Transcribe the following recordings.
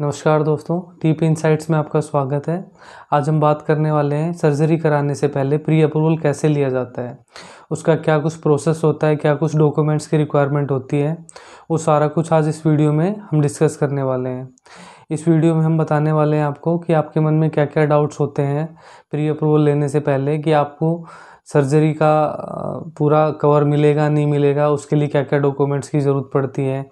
नमस्कार दोस्तों टीप इनसाइट्स में आपका स्वागत है आज हम बात करने वाले हैं सर्जरी कराने से पहले प्री अप्रूवल कैसे लिया जाता है उसका क्या कुछ प्रोसेस होता है क्या कुछ डॉक्यूमेंट्स की रिक्वायरमेंट होती है वो सारा कुछ आज इस वीडियो में हम डिस्कस करने वाले हैं इस वीडियो में हम बताने वाले हैं आपको कि आपके मन में क्या क्या डाउट्स होते हैं प्री अप्रूवल लेने से पहले कि आपको सर्जरी का पूरा कवर मिलेगा नहीं मिलेगा उसके लिए क्या क्या डॉक्यूमेंट्स की ज़रूरत पड़ती है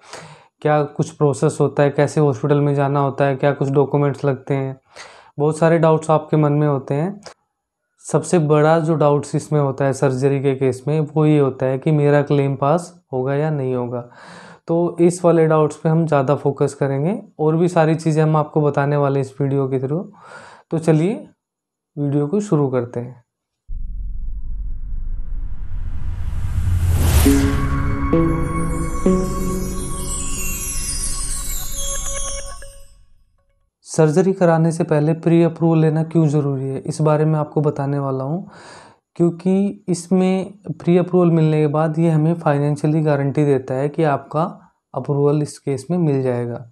क्या कुछ प्रोसेस होता है कैसे हॉस्पिटल में जाना होता है क्या कुछ डॉक्यूमेंट्स लगते हैं बहुत सारे डाउट्स आपके मन में होते हैं सबसे बड़ा जो डाउट्स इसमें होता है सर्जरी के केस में वो ये होता है कि मेरा क्लेम पास होगा या नहीं होगा तो इस वाले डाउट्स पे हम ज़्यादा फोकस करेंगे और भी सारी चीज़ें हम आपको बताने वाले इस वीडियो के थ्रू तो चलिए वीडियो को शुरू करते हैं सर्जरी कराने से पहले प्री अप्रूवल लेना क्यों ज़रूरी है इस बारे में आपको बताने वाला हूँ क्योंकि इसमें प्री अप्रूवल मिलने के बाद ये हमें फाइनेंशियली गारंटी देता है कि आपका अप्रूवल इस केस में मिल जाएगा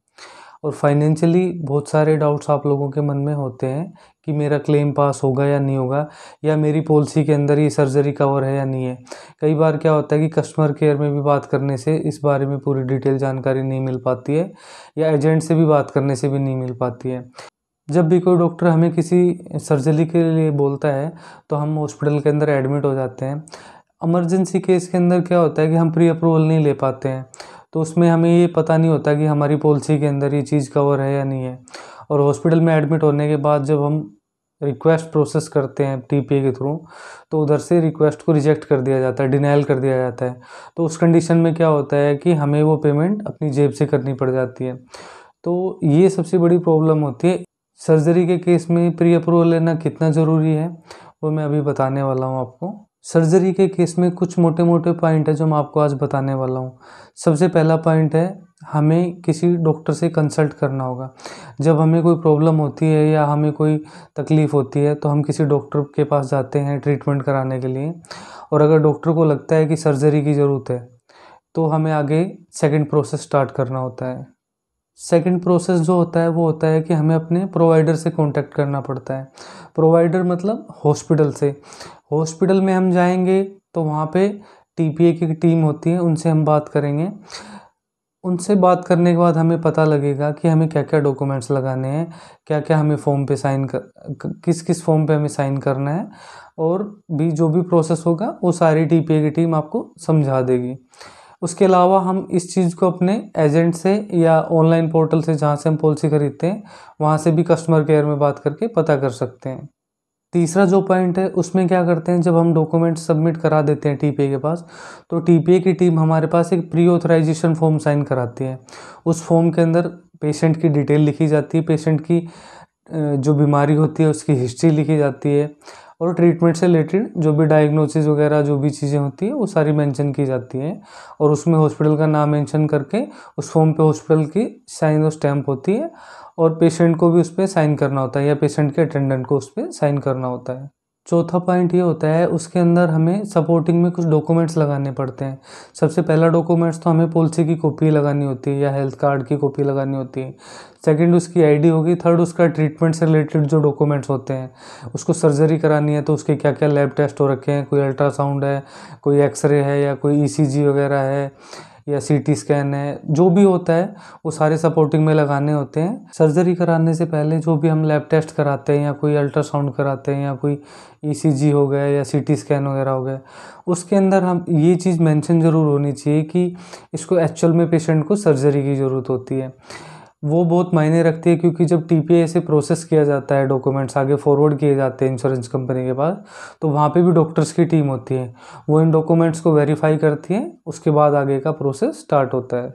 और फाइनेंशियली बहुत सारे डाउट्स आप लोगों के मन में होते हैं कि मेरा क्लेम पास होगा या नहीं होगा या मेरी पॉलिसी के अंदर ये सर्जरी कवर है या नहीं है कई बार क्या होता है कि कस्टमर केयर में भी बात करने से इस बारे में पूरी डिटेल जानकारी नहीं मिल पाती है या एजेंट से भी बात करने से भी नहीं मिल पाती है जब भी कोई डॉक्टर हमें किसी सर्जरी के लिए बोलता है तो हम हॉस्पिटल के अंदर एडमिट हो जाते हैं इमरजेंसी केस के अंदर क्या होता है कि हम प्री अप्रूवल नहीं ले पाते हैं तो उसमें हमें ये पता नहीं होता कि हमारी पॉलिसी के अंदर ये चीज़ कवर है या नहीं है और हॉस्पिटल में एडमिट होने के बाद जब हम रिक्वेस्ट प्रोसेस करते हैं टी के थ्रू तो उधर से रिक्वेस्ट को रिजेक्ट कर दिया जाता है डिनाइल कर दिया जाता है तो उस कंडीशन में क्या होता है कि हमें वो पेमेंट अपनी जेब से करनी पड़ जाती है तो ये सबसे बड़ी प्रॉब्लम होती है सर्जरी के केस में प्री अप्रूवल लेना कितना ज़रूरी है वो मैं अभी बताने वाला हूँ आपको सर्जरी के केस में कुछ मोटे मोटे पॉइंट है जो मैं आपको आज बताने वाला हूँ सबसे पहला पॉइंट है हमें किसी डॉक्टर से कंसल्ट करना होगा जब हमें कोई प्रॉब्लम होती है या हमें कोई तकलीफ़ होती है तो हम किसी डॉक्टर के पास जाते हैं ट्रीटमेंट कराने के लिए और अगर डॉक्टर को लगता है कि सर्जरी की ज़रूरत है तो हमें आगे सेकेंड प्रोसेस स्टार्ट करना होता है सेकंड प्रोसेस जो होता है वो होता है कि हमें अपने प्रोवाइडर से कांटेक्ट करना पड़ता है प्रोवाइडर मतलब हॉस्पिटल से हॉस्पिटल में हम जाएंगे तो वहाँ पे टीपीए की टीम होती है उनसे हम बात करेंगे उनसे बात करने के बाद हमें पता लगेगा कि हमें क्या क्या डॉक्यूमेंट्स लगाने हैं क्या क्या हमें फॉर्म पे साइन कर किस किस फॉर्म पे हमें साइन करना है और भी जो भी प्रोसेस होगा वो सारी टीपीए की टीम आपको समझा देगी उसके अलावा हम इस चीज़ को अपने एजेंट से या ऑनलाइन पोर्टल से जहाँ से हम पॉलिसी खरीदते हैं वहाँ से भी कस्टमर केयर में बात करके पता कर सकते हैं तीसरा जो पॉइंट है उसमें क्या करते हैं जब हम डॉक्यूमेंट सबमिट करा देते हैं टीपीए के पास तो टीपीए की टीम हमारे पास एक प्री ऑथराइजेशन फॉर्म साइन कराती है उस फॉर्म के अंदर पेशेंट की डिटेल लिखी जाती है पेशेंट की जो बीमारी होती है उसकी हिस्ट्री लिखी जाती है और ट्रीटमेंट से रिलेटेड जो भी डायग्नोसिस वगैरह जो भी चीज़ें होती हैं वो सारी मेंशन की जाती हैं और उसमें हॉस्पिटल का नाम मेंशन करके उस फॉर्म पे हॉस्पिटल की साइन और स्टैम्प होती है और पेशेंट को भी उस पर साइन करना होता है या पेशेंट के अटेंडेंट को उस पर साइन करना होता है चौथा पॉइंट ये होता है उसके अंदर हमें सपोर्टिंग में कुछ डॉक्यूमेंट्स लगाने पड़ते हैं सबसे पहला डॉक्यूमेंट्स तो हमें पॉलिसी की कॉपी लगानी होती है या हेल्थ कार्ड की कॉपी लगानी होती है सेकंड उसकी आईडी होगी थर्ड उसका ट्रीटमेंट से रिलेटेड जो डॉक्यूमेंट्स होते हैं उसको सर्जरी करानी है तो उसके क्या क्या लैब टेस्ट हो रखे हैं कोई अल्ट्रासाउंड है कोई एक्सरे है या कोई ई e वगैरह है या सी टी स्कैन है जो भी होता है वो सारे सपोर्टिंग में लगाने होते हैं सर्जरी कराने से पहले जो भी हम लैब टेस्ट कराते हैं या कोई अल्ट्रासाउंड कराते हैं या कोई ई e हो गया या सी टी स्कैन वगैरह हो गया उसके अंदर हम ये चीज़ मेंशन ज़रूर होनी चाहिए कि इसको एक्चुअल में पेशेंट को सर्जरी की ज़रूरत होती है वो बहुत मायने रखती है क्योंकि जब टी से प्रोसेस किया जाता है डॉक्यूमेंट्स आगे फॉरवर्ड किए जाते हैं इंश्योरेंस कंपनी के पास तो वहाँ पे भी डॉक्टर्स की टीम होती है वो इन डॉक्यूमेंट्स को वेरीफाई करती है उसके बाद आगे का प्रोसेस स्टार्ट होता है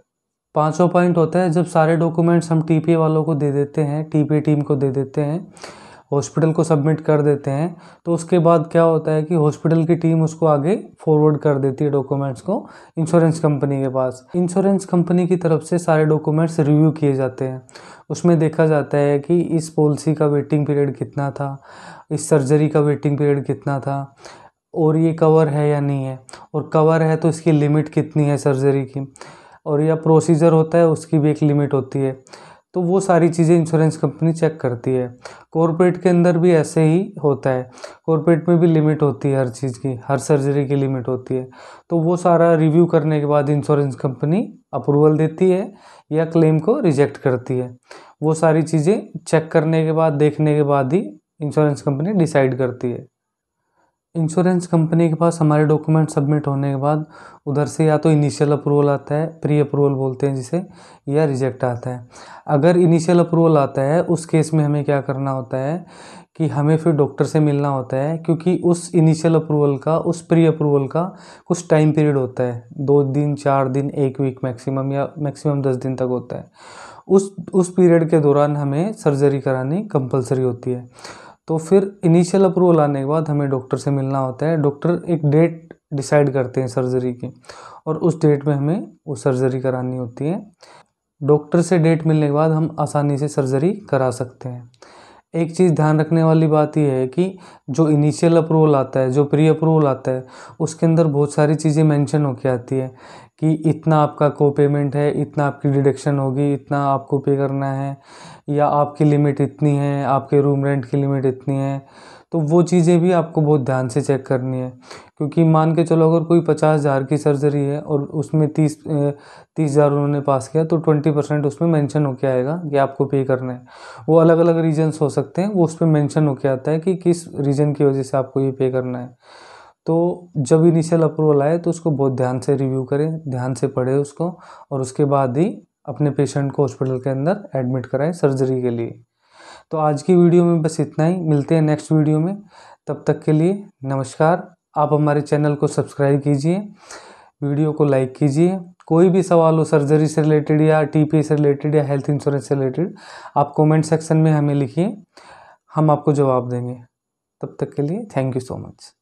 पाँचवा पॉइंट होता है जब सारे डॉक्यूमेंट्स हम टी वालों को दे देते हैं टी टीम को दे देते हैं हॉस्पिटल को सबमिट कर देते हैं तो उसके बाद क्या होता है कि हॉस्पिटल की टीम उसको आगे फॉरवर्ड कर देती है डॉक्यूमेंट्स को इंश्योरेंस कंपनी के पास इंश्योरेंस कंपनी की तरफ से सारे डॉक्यूमेंट्स रिव्यू किए जाते हैं उसमें देखा जाता है कि इस पॉलिसी का वेटिंग पीरियड कितना था इस सर्जरी का वेटिंग पीरियड कितना था और ये कवर है या नहीं है और कवर है तो इसकी लिमिट कितनी है सर्जरी की और यह प्रोसीजर होता है उसकी भी एक लिमिट होती है तो वो सारी चीज़ें इंश्योरेंस कंपनी चेक करती है कॉरपोरेट के अंदर भी ऐसे ही होता है कॉरपोरेट में भी लिमिट होती है हर चीज़ की हर सर्जरी की लिमिट होती है तो वो सारा रिव्यू करने के बाद इंश्योरेंस कंपनी अप्रूवल देती है या क्लेम को रिजेक्ट करती है वो सारी चीज़ें चेक करने के बाद देखने के बाद ही इंश्योरेंस कंपनी डिसाइड करती है इंश्योरेंस कंपनी के पास हमारे डॉक्यूमेंट सबमिट होने के बाद उधर से या तो इनिशियल अप्रूवल आता है प्री अप्रूवल बोलते हैं जिसे या रिजेक्ट आता है अगर इनिशियल अप्रूवल आता है उस केस में हमें क्या करना होता है कि हमें फिर डॉक्टर से मिलना होता है क्योंकि उस इनिशियल अप्रूवल का उस प्री अप्रूवल का कुछ टाइम पीरियड होता है दो दिन चार दिन एक वीक मैक्सिमम या मैक्सिमम दस दिन तक होता है उस उस पीरियड के दौरान हमें सर्जरी करानी कंपलसरी होती है तो फिर इनिशियल अप्रूवल आने के बाद हमें डॉक्टर से मिलना होता है डॉक्टर एक डेट डिसाइड करते हैं सर्जरी की और उस डेट में हमें वो सर्जरी करानी होती है डॉक्टर से डेट मिलने के बाद हम आसानी से सर्जरी करा सकते हैं एक चीज़ ध्यान रखने वाली बात यह है कि जो इनिशियल अप्रूवल आता है जो प्री अप्रूवल आता है उसके अंदर बहुत सारी चीज़ें मेंशन होकर आती है कि इतना आपका को पेमेंट है इतना आपकी डिडक्शन होगी इतना आपको पे करना है या आपकी लिमिट इतनी है आपके रूम रेंट की लिमिट इतनी है तो वो चीज़ें भी आपको बहुत ध्यान से चेक करनी है क्योंकि मान के चलो अगर कोई पचास हज़ार की सर्जरी है और उसमें तीस तीस हज़ार उन्होंने पास किया तो ट्वेंटी परसेंट उसमें मेंशन होके आएगा कि आपको पे करना है वो अलग अलग रीजन्स हो सकते हैं वो उस पर मैंशन होके आता है कि किस रीजन की वजह से आपको ये पे करना है तो जब इनिशियल अप्रूवल आए तो उसको बहुत ध्यान से रिव्यू करें ध्यान से पढ़े उसको और उसके बाद ही अपने पेशेंट को हॉस्पिटल के अंदर एडमिट कराएं सर्जरी के लिए तो आज की वीडियो में बस इतना ही मिलते हैं नेक्स्ट वीडियो में तब तक के लिए नमस्कार आप हमारे चैनल को सब्सक्राइब कीजिए वीडियो को लाइक कीजिए कोई भी सवाल हो सर्जरी से रिलेटेड या टीपी से रिलेटेड या हेल्थ इंश्योरेंस से रिलेटेड आप कमेंट सेक्शन में हमें लिखिए हम आपको जवाब देंगे तब तक के लिए थैंक यू सो मच